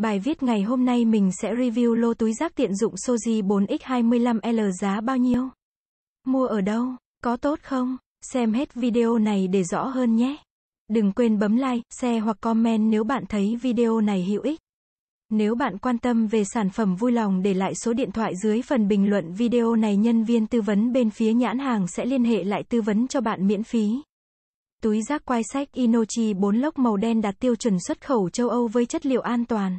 Bài viết ngày hôm nay mình sẽ review lô túi rác tiện dụng Soji 4X25L giá bao nhiêu? Mua ở đâu? Có tốt không? Xem hết video này để rõ hơn nhé. Đừng quên bấm like, share hoặc comment nếu bạn thấy video này hữu ích. Nếu bạn quan tâm về sản phẩm vui lòng để lại số điện thoại dưới phần bình luận video này nhân viên tư vấn bên phía nhãn hàng sẽ liên hệ lại tư vấn cho bạn miễn phí. Túi rác quai sách Inochi 4 lốc màu đen đạt tiêu chuẩn xuất khẩu châu Âu với chất liệu an toàn